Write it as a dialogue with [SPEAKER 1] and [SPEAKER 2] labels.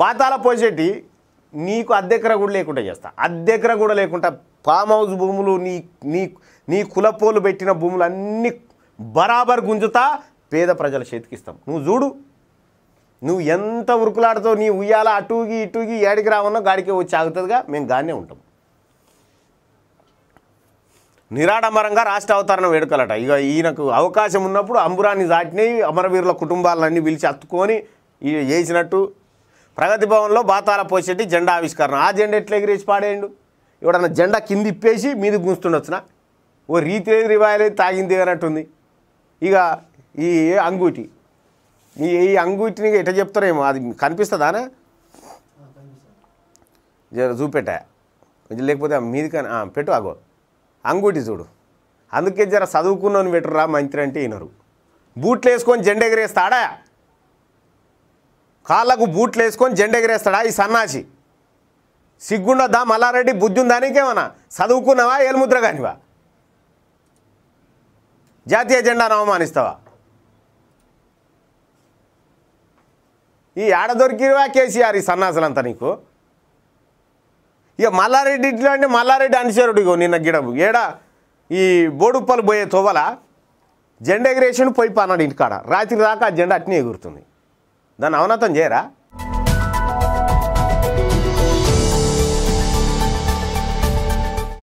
[SPEAKER 1] బాతాల పోసేటి నీకు అద్దెకర కూడా లేకుండా చేస్తా అద్దెకర కూడా లేకుండా ఫామ్ హౌస్ భూములు నీ నీ నీ కులపోలు పెట్టిన భూములు అన్నీ బరాబర్ గుంజుతా పేద ప్రజల చేతికిస్తాం నువ్వు చూడు నువ్వు ఎంత ఉరుకులాడతో నీ ఉయ్యాల అటుగి ఇటుగి ఏడికి రావన్నా గాడికి వచ్చి ఆగుతుందిగా మేము గానే ఉంటాం నిరాడంబరంగా రాష్ట్ర అవతరణ వేడుకలట ఇక ఈయనకు అవకాశం ఉన్నప్పుడు అంబురాన్ని దాటినవి అమరవీరుల కుటుంబాలన్నీ పిలిచి అత్తుకొని చేసినట్టు ప్రగతి భవన్లో బాతాల పోసేటి జెండా ఆవిష్కరణ ఆ జెండా ఎట్లా ఎగిరేసి పాడేయండు ఎవడన్నా జెండా కింది ఇప్పేసి మీది గుంచుతుండొచ్చునా ఓ రీతి రివాయలే తాగింది అన్నట్టుంది ఇక ఈ అంగూటి ఈ ఈ అంగూటిని ఎట్లా చెప్తారేమో అది జర చూపెట్టా లేకపోతే మీది కానీ పెట్టు అగో అంగూటి చూడు అందుకే జర చదువుకున్నాను పెట్టురా మంత్రి అంటే వినరు బూట్లు వేసుకొని జెండా ఎగరేస్తాడా కాళ్ళకు బూట్లు వేసుకొని జెండెగిరేస్తాడా ఈ సన్నాసి సిగ్గుండొద్దా మల్లారెడ్డి బుద్ధి ఉందా నీకేమన్నా చదువుకున్నావా ఏలుముద్ర కానివా జాతీయ జెండాను అవమానిస్తావా ఈ ఆడ దొరికివా కేసీఆర్ ఈ సన్నాసులంతా నీకు ఇక మల్లారెడ్డి ఇట్లా అంటే మల్లారెడ్డి అనుచరుడు ఇగో నిన్న గిడము ఏడ ఈ బోడుప్పలు పోయే తోవల జెండా ఎగిరేషన్ పోయి పన్నాడు ఇంటికాడ రాత్రి దాకా ఆ జెండా అట్నే ఎగురుతుంది దాన్ని అవనతం చేయరా